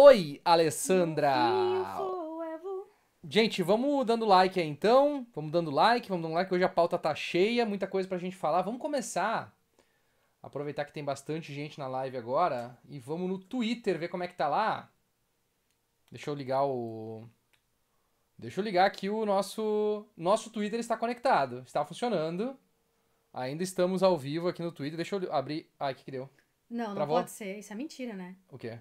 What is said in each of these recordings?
Oi, Alessandra! É, gente, vamos dando like aí então. Vamos dando like, vamos dando like. Hoje a pauta tá cheia, muita coisa pra gente falar. Vamos começar. Aproveitar que tem bastante gente na live agora. E vamos no Twitter ver como é que tá lá. Deixa eu ligar o. Deixa eu ligar aqui o nosso. Nosso Twitter está conectado. Está funcionando. Ainda estamos ao vivo aqui no Twitter. Deixa eu abrir. Ai, o que, que deu? Não, Travou? não pode ser. Isso é mentira, né? O quê?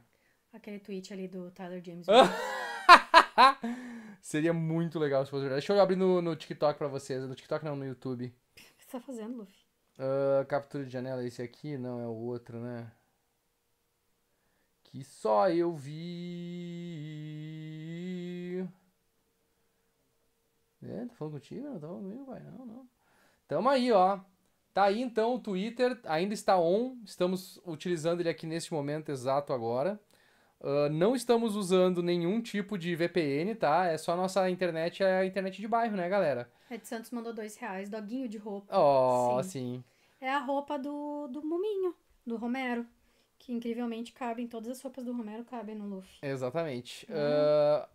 Aquele tweet ali do Tyler James. Seria muito legal se fosse verdade. Deixa eu abrir no, no TikTok pra vocês. No TikTok não, no YouTube. O que você tá fazendo, Luffy? Uh, captura de janela, esse aqui? Não, é o outro, né? Que só eu vi. É, tá falando contigo? Não, tá falando comigo, pai. Não, não. Tamo aí, ó. Tá aí então o Twitter, ainda está on. Estamos utilizando ele aqui neste momento exato agora. Uh, não estamos usando nenhum tipo de VPN, tá? É só a nossa internet, é a internet de bairro, né, galera? É, Ed Santos mandou dois reais, doguinho de roupa. Ó, oh, sim. sim. É a roupa do, do Muminho, do Romero. Que incrivelmente cabem, todas as roupas do Romero cabem no Luffy. Exatamente. Hum. Uh,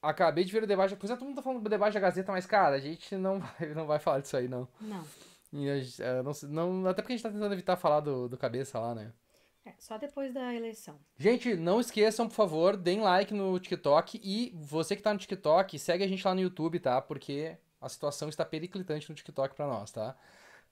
acabei de ver o debate. Pois é, todo mundo tá falando do debate da Gazeta, mas, cara, a gente não vai, não vai falar disso aí, não. Não. E, uh, não, não. Até porque a gente tá tentando evitar falar do, do cabeça lá, né? É, só depois da eleição. Gente, não esqueçam, por favor, deem like no TikTok e você que tá no TikTok, segue a gente lá no YouTube, tá? Porque a situação está periclitante no TikTok para nós, tá?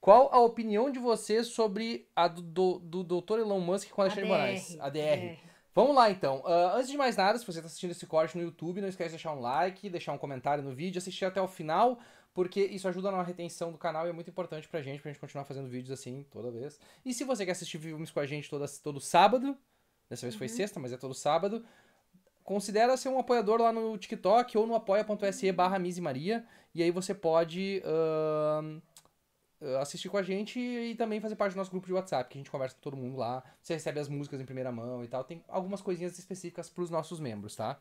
Qual a opinião de vocês sobre a do, do, do Dr. Elon Musk com Alexandre ADR, Moraes? ADR. É. Vamos lá então. Uh, antes de mais nada, se você está assistindo esse corte no YouTube, não esquece de deixar um like, deixar um comentário no vídeo, assistir até o final, porque isso ajuda na retenção do canal e é muito importante pra gente, pra gente continuar fazendo vídeos assim toda vez. E se você quer assistir filmes com a gente toda, todo sábado, dessa vez uhum. foi sexta, mas é todo sábado, considera ser um apoiador lá no TikTok ou no apoia.se barra Maria, e aí você pode uh, assistir com a gente e também fazer parte do nosso grupo de WhatsApp, que a gente conversa com todo mundo lá, você recebe as músicas em primeira mão e tal, tem algumas coisinhas específicas pros nossos membros, tá?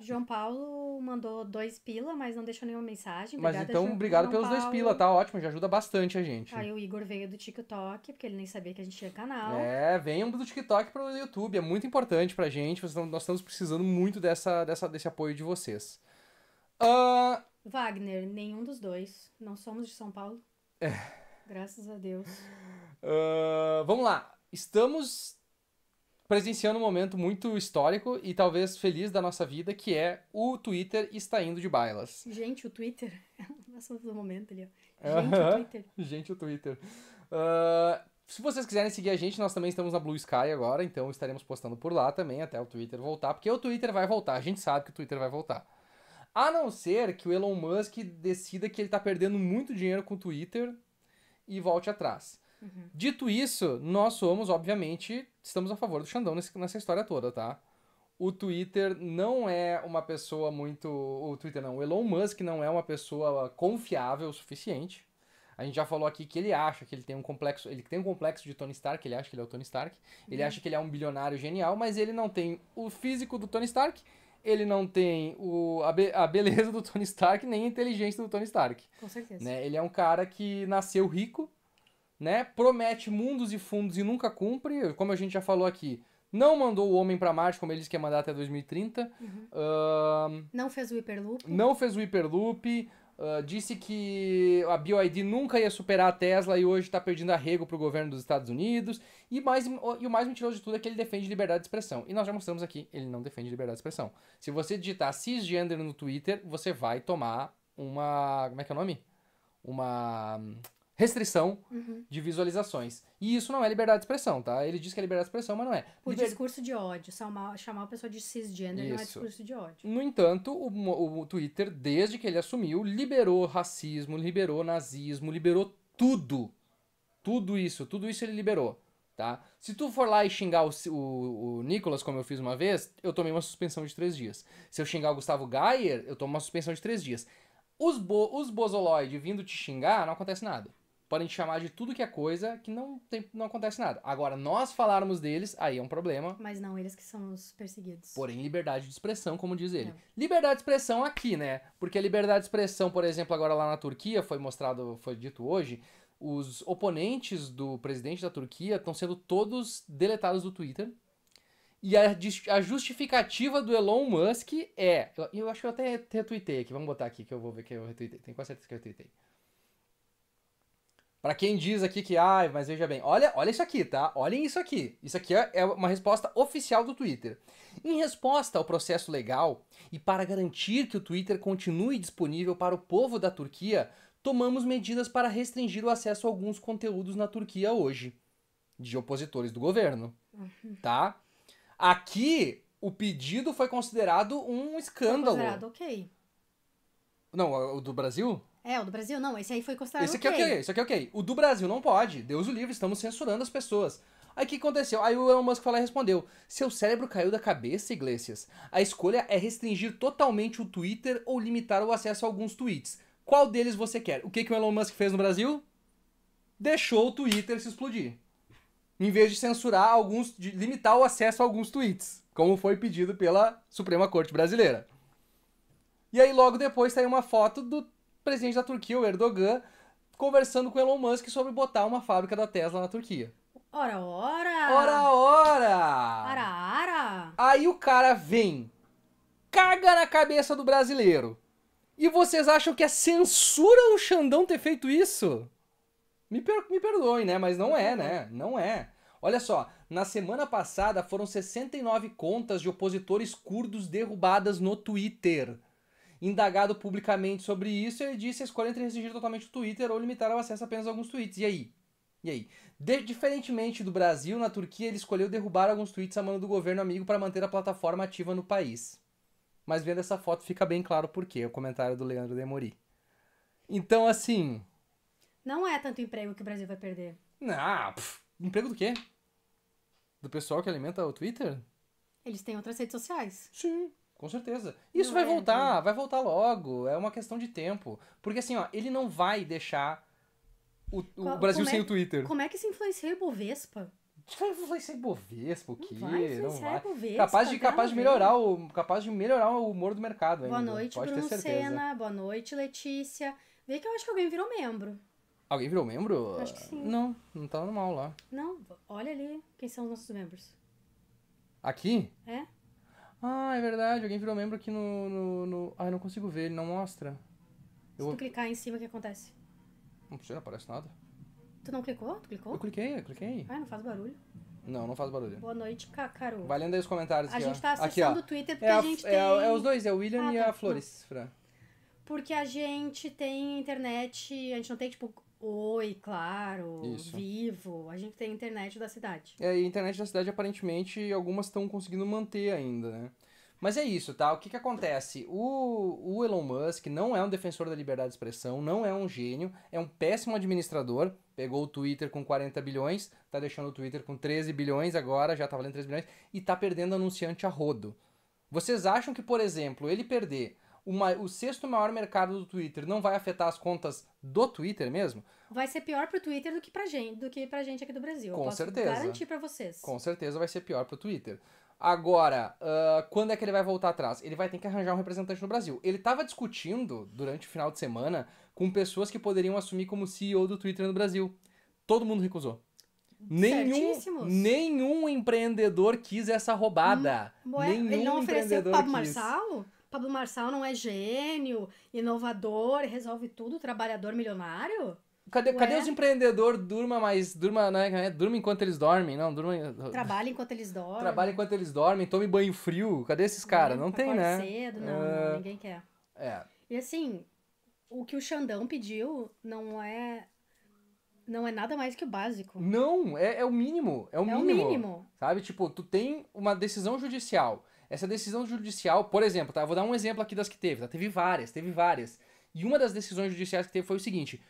João Paulo mandou dois pila, mas não deixou nenhuma mensagem. Obrigada, mas então, João, obrigado João pelos Paulo. dois pila, tá ótimo, já ajuda bastante a gente. Aí o Igor veio do TikTok, porque ele nem sabia que a gente tinha canal. É, venham do TikTok para o YouTube, é muito importante pra gente, nós estamos precisando muito dessa, dessa desse apoio de vocês. Uh... Wagner, nenhum dos dois. Não somos de São Paulo. É. Graças a Deus. Uh, vamos lá. Estamos presenciando um momento muito histórico e talvez feliz da nossa vida, que é o Twitter está indo de bailas. Gente, o Twitter. Nossa, do momento ali, ó. Gente, o Twitter. gente, o Twitter. Uh, se vocês quiserem seguir a gente, nós também estamos na Blue Sky agora, então estaremos postando por lá também até o Twitter voltar, porque o Twitter vai voltar, a gente sabe que o Twitter vai voltar. A não ser que o Elon Musk decida que ele está perdendo muito dinheiro com o Twitter e volte atrás. Uhum. Dito isso, nós somos, obviamente, estamos a favor do Xandão nessa história toda, tá? O Twitter não é uma pessoa muito. O Twitter não, o Elon Musk não é uma pessoa confiável o suficiente. A gente já falou aqui que ele acha que ele tem um complexo, ele tem um complexo de Tony Stark, ele acha que ele é o Tony Stark, ele uhum. acha que ele é um bilionário genial, mas ele não tem o físico do Tony Stark, ele não tem o, a, be, a beleza do Tony Stark, nem a inteligência do Tony Stark. Com certeza. Né? Ele é um cara que nasceu rico, né? Promete mundos e fundos e nunca cumpre, como a gente já falou aqui. Não mandou o homem para Marte, como ele disse que ia mandar até 2030. Uhum. Uh... Não fez o Hyperloop. Não fez o Hyperloop. Uh, ah, disse que a BioID nunca ia superar a Tesla e hoje está perdendo arrego para o governo dos Estados Unidos. E, mais, e o mais mentiroso de tudo é que ele defende liberdade de expressão. E nós já mostramos aqui, ele não defende liberdade de expressão. Se você digitar cisgender no Twitter, você vai tomar uma. Como é que é o nome? Uma restrição uhum. de visualizações. E isso não é liberdade de expressão, tá? Ele diz que é liberdade de expressão, mas não é. O Liber... discurso de ódio, chamar, a pessoa de cisgênero isso. não é discurso de ódio. No entanto, o, o Twitter, desde que ele assumiu, liberou racismo, liberou nazismo, liberou tudo. Tudo isso, tudo isso ele liberou. Tá? Se tu for lá e xingar o, o, o, Nicolas, como eu fiz uma vez, eu tomei uma suspensão de três dias. Se eu xingar o Gustavo Geyer, eu tomo uma suspensão de três dias. Os, bo, os bozoloides vindo te xingar, não acontece nada podem te chamar de tudo que é coisa que não, tem, não acontece nada. Agora, nós falarmos deles, aí é um problema. Mas não, eles que são os perseguidos. Porém, liberdade de expressão, como diz ele. Não. Liberdade de expressão aqui, né? Porque a liberdade de expressão, por exemplo, agora lá na Turquia, foi mostrado, foi dito hoje, os oponentes do presidente da Turquia estão sendo todos deletados do Twitter. E a, a, justificativa do Elon Musk é. Eu, eu acho que eu até retuitei aqui, vamos botar aqui que eu vou ver que eu retuitei. Tenho quase certeza que eu retuitei. Para quem diz aqui que, ah, mas veja bem, olha, olha isso aqui, tá? Olhem isso aqui. Isso aqui é, é uma resposta oficial do Twitter. Em resposta ao processo legal e para garantir que o Twitter continue disponível para o povo da Turquia, tomamos medidas para restringir o acesso a alguns conteúdos na Turquia hoje, de opositores do governo, uhum. tá? Aqui o pedido foi considerado um escândalo. Foi considerado ok. Não, o do Brasil? É, o do Brasil não, esse aí foi considerado esse aqui é okay. é ok. Esse aqui é ok. O do Brasil não pode, Deus o livre, estamos censurando as pessoas. Aí o que aconteceu? Aí o Elon Musk falou, e respondeu: Seu cérebro caiu da cabeça, Iglesias. A escolha é restringir totalmente o Twitter ou limitar o acesso a alguns tweets. Qual deles você quer? O que, que o Elon Musk fez no Brasil? Deixou o Twitter se explodir. Em vez de censurar alguns. de limitar o acesso a alguns tweets, como foi pedido pela Suprema Corte Brasileira. E aí logo depois saiu uma foto do presidente da Turquia, o Erdogan, conversando com Elon Musk sobre botar uma fábrica da Tesla na Turquia. Ora, ora! Ora, ora! Ara, ara! Aí o cara vem, caga na cabeça do brasileiro. E vocês acham que é censura o Xandão ter feito isso? Me, per me perdoem, né? Mas não é, né? Não é. Olha só, na semana passada foram 69 contas de opositores curdos derrubadas no Twitter indagado publicamente sobre isso, ele disse: a escolha é entre restringir totalmente o Twitter ou limitar o acesso apenas a alguns tweets. E aí? E aí? De diferentemente do Brasil, na Turquia ele escolheu derrubar alguns tweets a mano do governo amigo para manter a plataforma ativa no país. Mas vendo essa foto fica bem claro por quê, o comentário do Leandro Demori. Então, assim. Não é tanto emprego que o Brasil vai perder. Não, ah, pff, emprego do quê? Do pessoal que alimenta o Twitter? Eles têm outras redes sociais. Sim. Com certeza. Isso não vai é, voltar, não. Né? vai voltar logo. É uma questão de tempo. Porque assim, ó, ele não vai deixar o, Qual, Brasil sem é, o Twitter. Como é que se influencia o Bovespa Vai influenciar Ibovespa, o quê? Não vai influenciar não vai. Bovespa, capaz de, capaz de melhorar o, capaz de melhorar o humor do mercado ainda. Boa noite, Pode Bruno Senna. Boa noite, Letícia. Vê que eu acho que alguém virou membro. Alguém virou membro? Acho que sim. Não, não tá normal lá. Não, olha ali quem são os nossos membros. Aqui? É. Ah, é verdade, alguém virou membro aqui no. no, no... Ah, eu não consigo ver, ele não mostra. Se eu... tu clicar em cima, o que acontece? Não precisa, não aparece nada. Tu não clicou? Tu clicou? Eu cliquei, eu cliquei. Ah, não faz barulho. Não, não faz barulho. Boa noite, Cacaru. Vai lendo aí os comentários. A gente tá acessando o Twitter porque é a, a gente é, é tem. É, os dois, é o William ah, e tá. a Flores, Fran. Porque a gente tem internet, a gente não tem, tipo, Oi, claro, Isso. vivo. A gente tem a internet da cidade. É, e a internet da cidade aparentemente algumas estão conseguindo manter ainda, né? Mas é isso, tá? O que, que acontece? O, o, Elon Musk não é um defensor da liberdade de expressão, não é um gênio, é um péssimo administrador. Pegou o Twitter com 40 bilhões, tá deixando o Twitter com 13 bilhões agora, já tá valendo 13 bilhões, e tá perdendo anunciante a rodo. Vocês acham que, por exemplo, ele perder uma, o sexto maior mercado do Twitter não vai afetar as contas do Twitter mesmo? Vai ser pior pro Twitter do que pra gente, do que pra gente aqui do Brasil. Com certeza. Garantir para vocês. Com certeza vai ser pior pro Twitter. Agora, uh, quando é que ele vai voltar atrás? Ele vai ter que arranjar um representante no Brasil. Ele estava discutindo durante o final de semana com pessoas que poderiam assumir como CEO do Twitter no Brasil. Todo mundo recusou. Nenhum, nenhum empreendedor quis essa roubada. Hum, nenhum ele não ofereceu o Pablo quis. Pablo Marçal não é gênio, inovador, resolve tudo, trabalhador milionário? Cadê, cadê os empreendedores? Durma, mas durma, né, né? Durma enquanto eles dormem, não, durma. Uh, Trabalha enquanto eles dormem. Trabalha enquanto eles dormem, tome banho frio. Cadê esses caras? É não, tem, né? cedo, não, uh... ninguém quer. É. E assim, o que o Xandão pediu não é não é nada mais que o básico. Não, é, é o mínimo. É o é mínimo. É o mínimo. Sabe? Tipo, tu tem uma decisão judicial essa decisão judicial, por exemplo, tá? Eu vou dar um exemplo aqui das que teve, tá? Teve várias, teve várias. E uma das decisões judiciais que teve foi o seguinte: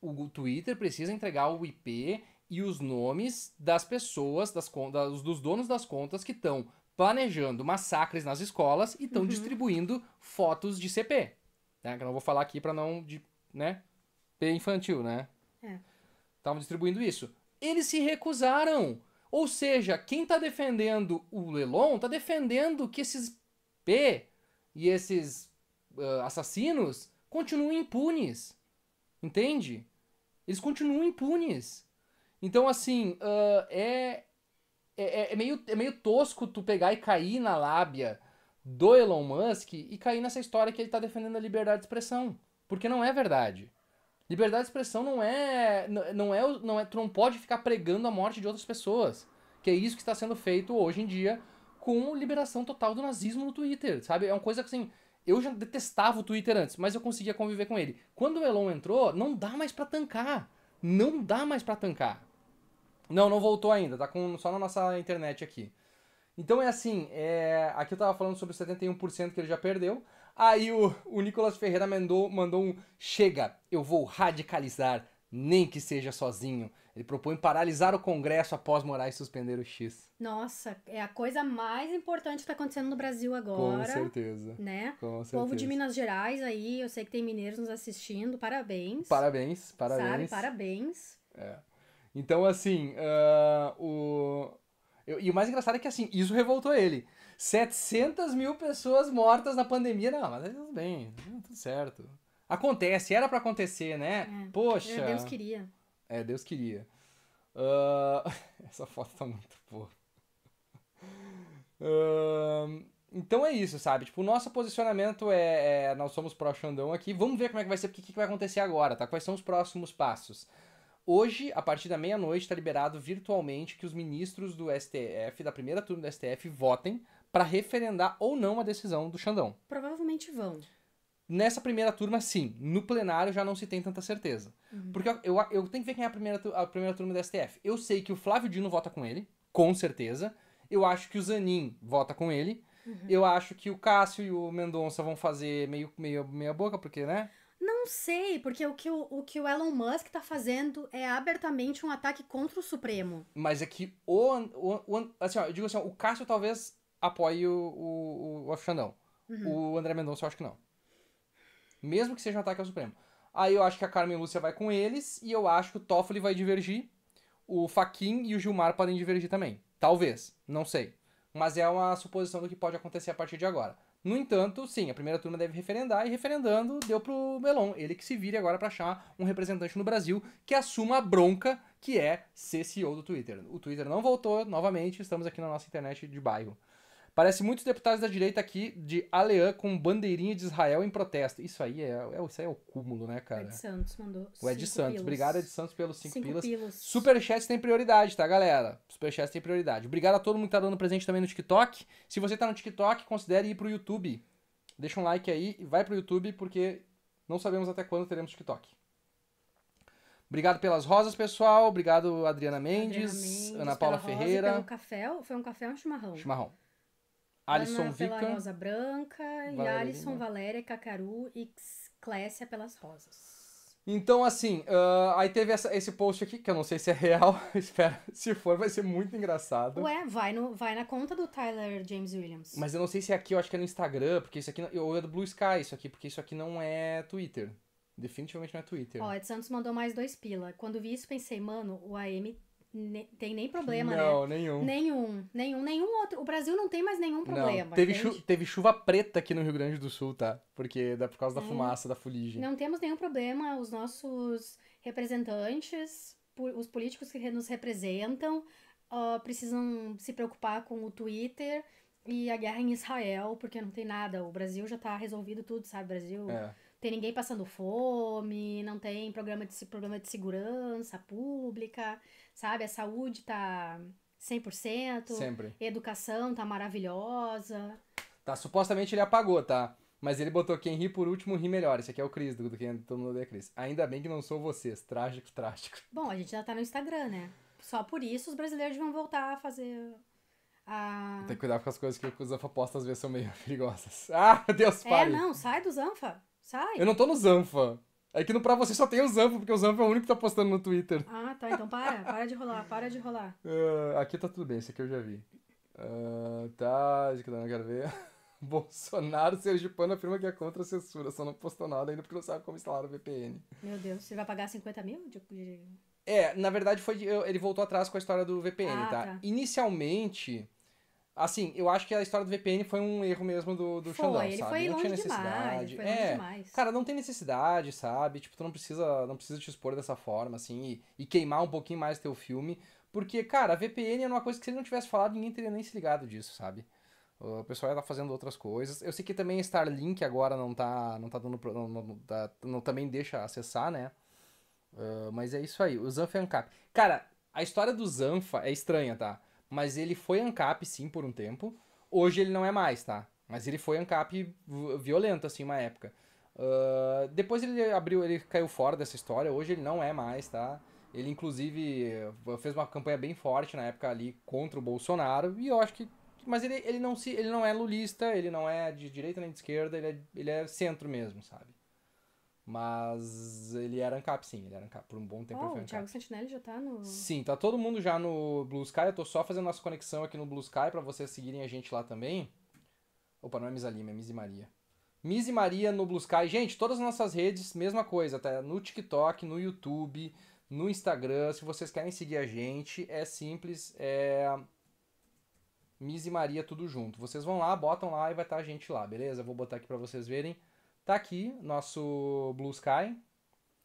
o Twitter precisa entregar o IP e os nomes das pessoas, das, das dos donos das contas que estão planejando massacres nas escolas e estão uhum. distribuindo fotos de CP. Né? Que eu não vou falar aqui para não. De, né? P infantil, né? Estavam é. distribuindo isso. Eles se recusaram. Ou seja, quem está defendendo o Lelon está defendendo que esses P e esses uh, assassinos continuem impunes. Entende? Eles continuam impunes. Então, assim, uh, é, é, é, meio, é meio tosco tu pegar e cair na lábia do Elon Musk e cair nessa história que ele está defendendo a liberdade de expressão. Porque não é verdade. Liberdade de expressão não é, não é, não é, tu não pode ficar pregando a morte de outras pessoas. Que é isso que está sendo feito hoje em dia com liberação total do nazismo no Twitter, sabe? É uma coisa que assim, eu já detestava o Twitter antes, mas eu conseguia conviver com ele. Quando o Elon entrou, não dá mais para tancar. Não dá mais para tancar. Não, não voltou ainda, tá com só na nossa internet aqui. Então é assim, é, aqui eu tava falando sobre 71% que ele já perdeu. Aí o, o Nicolas Ferreira mandou, mandou um chega, eu vou radicalizar, nem que seja sozinho. Ele propõe paralisar o Congresso após Moraes suspender o X. Nossa, é a coisa mais importante que está acontecendo no Brasil agora. Com certeza. Né? Com certeza. Povo de Minas Gerais aí, eu sei que tem mineiros nos assistindo, parabéns. Parabéns, parabéns. Sabe, parabéns. É. Então, assim, uh, o... E o mais engraçado é que, assim, isso revoltou ele. 700 mil pessoas mortas na pandemia. Não, mas tudo bem, tudo certo. Acontece, era para acontecer, né? É, é, Poxa. Deus queria. É, Deus queria. Uh, essa foto tá muito boa. Uh, então é isso, sabe? Tipo, o nosso posicionamento é, é Nós somos pró-Xandão aqui. Vamos ver como é que vai ser, o que, que vai acontecer agora, tá? Quais são os próximos passos? Hoje, a partir da meia-noite, está liberado virtualmente que os ministros do STF, da primeira turma do STF, votem para referendar ou não a decisão do Xandão. Provavelmente vão. Nessa primeira turma, sim. No plenário já não se tem tanta certeza. Uhum. Porque eu, eu, eu, tenho que ver quem é a primeira, a primeira turma do STF. Eu sei que o Flávio Dino vota com ele, com certeza. Eu acho que o Zanin vota com ele. Uhum. Eu acho que o Cássio e o Mendonça vão fazer meio, meio meia boca, porque, né? Não sei, porque o que o, o que o Elon Musk tá fazendo é abertamente um ataque contra o Supremo. Mas é que o. o, o assim, ó, eu digo assim, ó, o Cássio talvez apoie o, o, o Xandão. Uhum. O André Mendonça eu acho que não. Mesmo que seja um ataque ao Supremo. Aí eu acho que a Carmen Lúcia vai com eles e eu acho que o Toffoli vai divergir. O Faquin e o Gilmar podem divergir também. Talvez, não sei. Mas é uma suposição do que pode acontecer a partir de agora. No entanto, sim, a primeira turma deve referendar e referendando deu pro Melon, ele que se vire agora para achar um representante no Brasil que assuma a bronca que é ser CEO do Twitter. O Twitter não voltou novamente, estamos aqui na nossa internet de bairro. Parece muitos deputados da direita aqui de Aleã com bandeirinha de Israel em protesto. Isso aí é, é, isso aí é o cúmulo, né, cara? O Ed Santos mandou. O Ed Santos. Pilos. Obrigado, Ed Santos, pelos 5 pilas. pilas. Superchat tem prioridade, tá, galera? Superchat tem prioridade. Obrigado a todo mundo que tá dando presente também no TikTok. Se você tá no TikTok, considere ir pro YouTube. Deixa um like aí e vai pro YouTube, porque não sabemos até quando teremos TikTok. Obrigado pelas rosas, pessoal. Obrigado, Adriana Mendes, Adriana Mendes Ana Paula Ferreira. café, foi um café ou um chimarrão? Chimarrão. Alisson Vica. pela Rosa Branca Valéria e Alisson, Valéria, Cacaru e Clécia pelas Rosas. Então, assim, uh, aí teve essa, esse post aqui, que eu não sei se é real, Espera, Se for, vai ser muito engraçado. Ué, vai, no, vai na conta do Tyler James Williams. Mas eu não sei se é aqui, eu acho que é no Instagram, porque isso aqui. Ou é do Blue Sky, isso aqui, porque isso aqui não é Twitter. Definitivamente não é Twitter. Ó, Ed Santos mandou mais dois pila. Quando vi isso, pensei, mano, o AM Ne tem nem problema, né? não, né? Nenhum. Nenhum. Nenhum. Nenhum outro. O Brasil não tem mais nenhum problema. Não, teve, chu teve chuva preta aqui no Rio Grande do Sul, tá? Porque da, por causa da é. fumaça, da fuligem. Não temos nenhum problema. Os nossos representantes, os políticos que nos representam, uh, precisam se preocupar com o Twitter e a guerra em Israel, porque não tem nada. O Brasil já tá resolvido tudo, sabe? O Brasil. É tem ninguém passando fome, não tem programa de, programa de segurança pública, sabe? A saúde tá 100%. Sempre. Educação tá maravilhosa. Tá, supostamente ele apagou, tá? Mas ele botou quem ri por último ri melhor. Esse aqui é o Cris, do, do quem todo mundo odeia Cris. Ainda bem que não sou vocês. Trágico, trágico. Bom, a gente já tá no Instagram, né? Só por isso os brasileiros vão voltar a fazer a... Tem que cuidar com as coisas que os posta às vezes são meio perigosas. Ah, Deus, é, pare. É, não, sai dos anfa. Sai. Eu não tô no Zanfa. É que no Pra Você só tem o Zanfa, porque o Zanfa é o único que tá postando no Twitter. Ah, tá. Então para. Para de rolar. Para de rolar. Uh, aqui tá tudo bem. Esse aqui eu já vi. Uh, tá. Esse aqui eu quero ver. Bolsonaro sergipano afirma que é contra a censura, só não postou nada ainda porque não sabe como instalar o VPN. Meu Deus, você vai pagar 50 mil de... É, na verdade foi ele voltou atrás com a história do VPN, ah, tá? tá? Inicialmente, Assim, eu acho que a história do VPN foi um erro mesmo do, do foi, Xandão, ele sabe? Foi não longe tinha necessidade. Demais, foi é, demais. Cara, não tem necessidade, sabe? Tipo, tu não precisa, não precisa te expor dessa forma, assim, e, e queimar um pouquinho mais teu filme. Porque, cara, a VPN é uma coisa que se ele não tivesse falado, ninguém teria nem se ligado disso, sabe? O pessoal ia estar tá fazendo outras coisas. Eu sei que também a Starlink agora não tá, não tá dando. Não, não, tá, não também deixa acessar, né? Uh, mas é isso aí. O Zanfa é cap Cara, a história do Zanfa é estranha, tá? mas ele foi ANCAP, sim, por um tempo. Hoje ele não é mais, tá? Mas ele foi ANCAP violento, assim, uma época. Uh, depois ele abriu, ele caiu fora dessa história, hoje ele não é mais, tá? Ele, inclusive, eh, fez uma campanha bem forte na época ali contra o Bolsonaro, e eu acho que. Mas ele, ele, não, se, ele não é lulista, ele não é de direita nem de esquerda, ele é, ele é centro mesmo, sabe? Mas ele era ANCAP, sim, ele era ANCAP. Por um bom tempo oh, ele foi oh, O Thiago Santinelli já tá no. Sim, tá todo mundo já no Blue Sky. Eu tô só fazendo nossa conexão aqui no Blue Sky pra vocês seguirem a gente lá também. Opa, não é Misa Lima, é Misa Maria. Miss e Maria no Blue Sky. Gente, todas as nossas redes, mesma coisa, tá? No TikTok, no YouTube, no Instagram. Se vocês querem seguir a gente, é simples, é. Miss e Maria tudo junto. Vocês vão lá, botam lá e vai estar tá a gente lá, beleza? Vou botar aqui para vocês verem. Tá aqui nosso Blue Sky.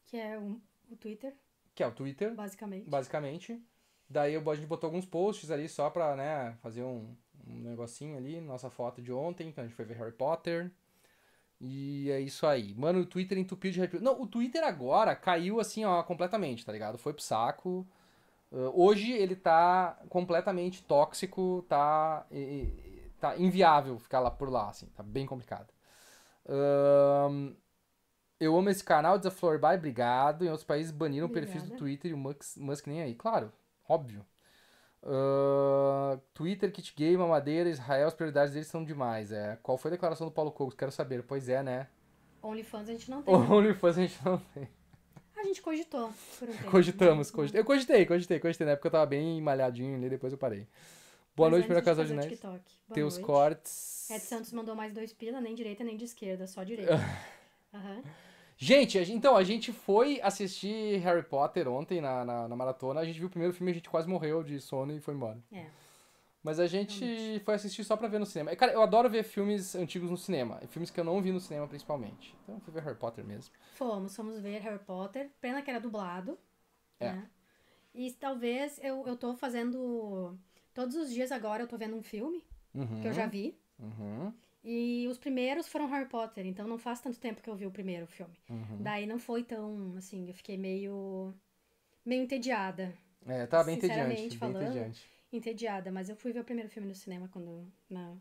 Que é o Twitter. Que é o Twitter. Basicamente. Basicamente. Daí a gente botou alguns posts ali só pra, né, fazer um, um negocinho ali, nossa foto de ontem, que a gente foi ver Harry Potter. E é isso aí. Mano, o Twitter entupiu de repente Não, o Twitter agora caiu assim, ó, completamente, tá ligado? Foi pro saco. Uh, hoje ele tá completamente tóxico, tá, e, tá inviável ficar lá por lá, assim, tá bem complicado. Um, eu amo esse canal, diz a obrigado. Em outros países baniram Obrigada. perfil do Twitter e o Musk, Musk nem aí. Claro, óbvio. Uh, Twitter, Kit Game, Madeira, Israel, as prioridades deles são demais. É. Qual foi a declaração do Paulo Cogos? Quero saber. Pois é, né? OnlyFans a gente não tem. Né? OnlyFans a gente não tem. A gente cogitou por um tempo. Cogitamos, Eu cogitei, cogitei, cogitei. Na né? época eu tava bem malhadinho ali, depois eu parei. Boa Mas noite, primeira casa de Net. Teus noite. cortes Ed Santos mandou mais dois pila, nem direita nem de esquerda, só direita. uhum. Gente, então, a gente foi assistir Harry Potter ontem na, na, na, maratona. A gente viu o primeiro filme, e a gente quase morreu de sono e foi embora. É. Mas a gente Realmente. foi assistir só pra ver no cinema. Cara, eu adoro ver filmes antigos no cinema. Filmes que eu não vi no cinema, principalmente. Então fui ver Harry Potter mesmo. Fomos, fomos ver Harry Potter. Pena que era dublado. É. Né? E talvez eu, eu tô fazendo. Todos os dias agora eu tô vendo um filme uhum. que eu já vi. Uhum. E os primeiros foram Harry Potter, então não faz tanto tempo que eu vi o primeiro filme. Uhum. Daí não foi tão, assim, eu fiquei meio. meio entediada. É, tava tá bem entediante. Bem entediante. entediada, mas eu fui ver o primeiro filme no cinema quando. Na,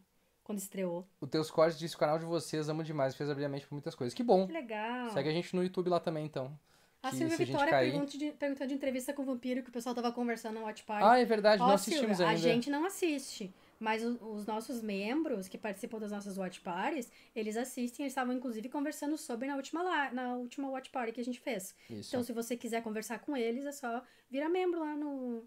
quando estreou. O Teus Cortes disse o canal de vocês, amo demais, fez abrir a mente por muitas coisas. Que bom. Que legal. Segue a gente no YouTube lá também, então. A Silvia a Vitória cair... perguntou, de, perguntou de entrevista com o vampiro que o pessoal tava conversando no Watch Party. Ah, é verdade, não assistimos Silvia, ainda. A gente não assiste. Mas os nossos membros que participam das nossas watch parties, eles assistem, eles estavam inclusive conversando sobre na última, lá, na última watch party que a gente fez. Isso. Então, se você quiser conversar com eles, é só virar membro lá no,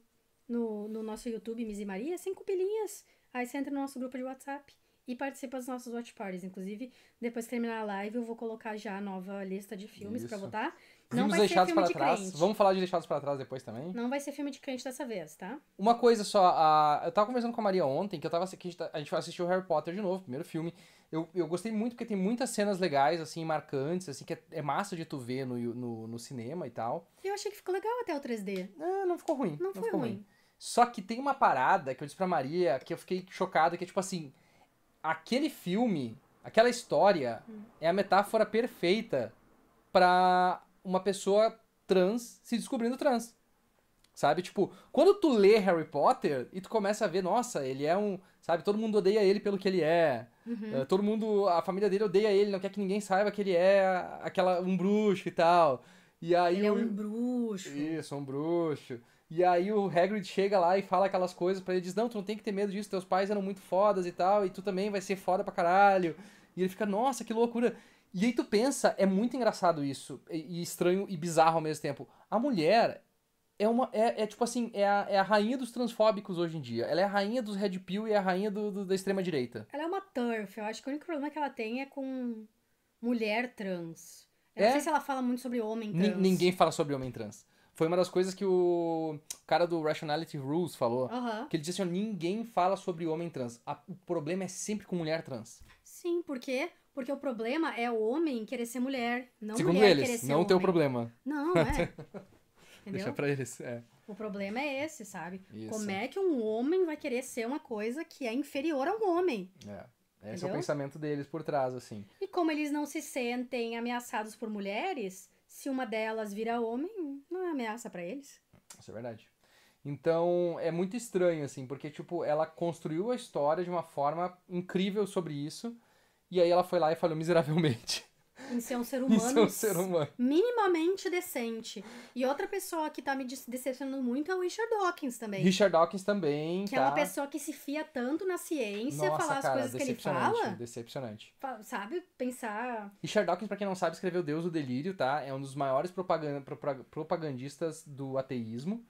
no, no nosso YouTube Miss e Maria, cinco pilinhas. Aí você entra no nosso grupo de WhatsApp e participa das nossas watch parties. Inclusive, depois que terminar a live, eu vou colocar já a nova lista de filmes para votar. Não filmes deixados filme para de trás. Crente. Vamos falar de deixados para trás depois também. Não vai ser filme de crente dessa vez, tá? Uma coisa só, a... eu tava conversando com a Maria ontem, que eu tava que a gente, tá, a assistir assistiu Harry Potter de novo, primeiro filme. Eu, eu gostei muito porque tem muitas cenas legais, assim, marcantes, assim, que é, é massa de tu ver no, no, no, cinema e tal. Eu achei que ficou legal até o 3D. não não ficou ruim. Não, não foi ruim. ruim. Só que tem uma parada que eu disse pra Maria que eu fiquei chocado, que é tipo assim, aquele filme, aquela história hum. é a metáfora perfeita pra uma pessoa trans se descobrindo trans. Sabe? Tipo, quando tu lê Harry Potter e tu começa a ver, nossa, ele é um. Sabe? Todo mundo odeia ele pelo que ele é. Uhum. Eh, todo mundo. A família dele odeia ele, não quer que ninguém saiba que ele é aquela, um bruxo e tal. E aí ele é um bruxo. Isso, um bruxo. E aí o Hagrid chega lá e fala aquelas coisas para ele, diz, não, tu não tem que ter medo disso, teus pais eram muito fodas e tal, e tu também vai ser foda pra caralho. E ele fica, nossa, que loucura. E aí tu pensa, é muito engraçado isso, e estranho e bizarro ao mesmo tempo. A mulher é uma. É, é tipo assim, é a, é a rainha dos transfóbicos hoje em dia. Ela é a rainha dos red pill e é a rainha do, do da extrema direita. Ela é uma turf, eu acho que o único problema que ela tem é com mulher trans. Eu é? não sei se ela fala muito sobre homem trans. N ninguém fala sobre homem trans. Foi uma das coisas que o cara do Rationality Rules falou. Uhum. Que ele disse assim, ninguém fala sobre homem trans. o problema é sempre com mulher trans. Sim, por quê? Porque o problema é o homem querer ser mulher, não Segundo mulher eles, querer ser não homem. teu problema. Não, é. Deixa pra eles, é. O problema é esse, sabe? Isso. Como é que um homem vai querer ser uma coisa que é inferior a um homem? É. Esse Entendeu? é o pensamento deles por trás, assim. E como eles não se sentem ameaçados por mulheres, se uma delas vira homem, não é ameaça para eles. Isso é verdade. Então, é muito estranho, assim, porque, tipo, ela construiu a história de uma forma incrível sobre isso, e aí ela foi lá e falhou miseravelmente. Em ser um ser humano, ser um ser humano. minimamente decente. E outra pessoa que tá me decepcionando muito é o Richard Dawkins também. Richard Dawkins também. Que é tá. é uma pessoa que se fia tanto na ciência, Nossa, falar cara, as coisas que ele fala. Decepcionante. Sabe? Pensar. Richard Dawkins, pra quem não sabe, escreveu Deus o Delírio, tá? É um dos maiores propagandistas do ateísmo.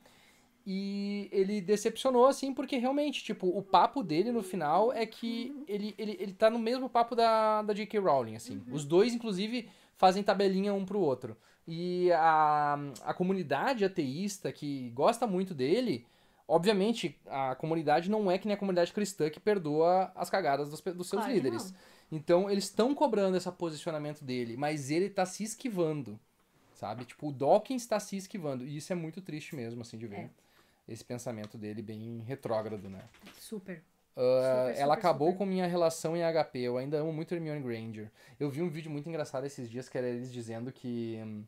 E ele decepcionou, assim, porque realmente, tipo, o papo dele no final é que uhum. ele, ele, ele tá no mesmo papo da, da J.K. Rowling, assim. Uhum. Os dois, inclusive, fazem tabelinha um pro outro. E a, a comunidade ateísta que gosta muito dele, obviamente, a comunidade não é que nem a comunidade cristã que perdoa as cagadas dos, dos seus claro líderes. Então, eles estão cobrando esse posicionamento dele, mas ele tá se esquivando sabe? Tipo, o Dawkins está se esquivando. E isso é muito triste mesmo, assim, de ver. É esse pensamento dele bem retrógrado, né? Super. Uh, super, ela super, acabou super. com minha relação em HP. Eu ainda amo muito Hermione Granger. Eu vi um vídeo muito engraçado esses dias que era eles dizendo que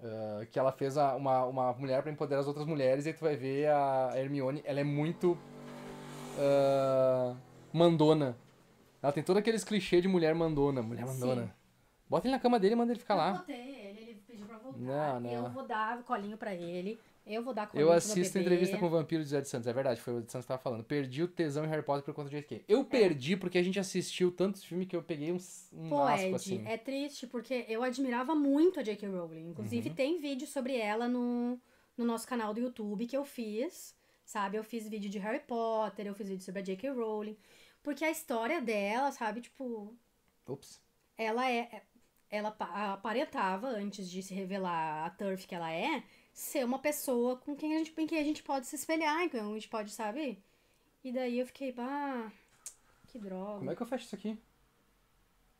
uh, que ela fez a, uma, uma mulher para empoderar as outras mulheres e aí tu vai ver a Hermione, ela é muito uh, mandona. Ela tem todo aqueles clichês de mulher mandona, mulher mandona. Bota ele na cama dele e manda ele ficar eu lá. Eu botei ele, ele pediu pra voltar. Não, não. Eu vou dar colinho pra ele. Eu vou dar conta Eu assisto a entrevista com o vampiro de Zé de Santos, é verdade, foi o de Santos que tava falando. Perdi o tesão em Harry Potter por conta de JK. Eu é. perdi porque a gente assistiu tantos filmes que eu peguei uns, um Pô, asco, Ed, assim. é triste porque eu admirava muito a J.K. Rowling. Inclusive, uhum. tem vídeo sobre ela no, no nosso canal do YouTube que eu fiz, sabe? Eu fiz vídeo de Harry Potter, eu fiz vídeo sobre a J.K. Rowling. Porque a história dela, sabe, tipo... Ops. Ela é... é ela aparentava, antes de se revelar a Turf que ela é, ser uma pessoa com quem a gente, em quem a gente pode se espelhar, então a gente pode, sabe? E daí eu fiquei, pá, que droga. Como é que eu fecho isso aqui?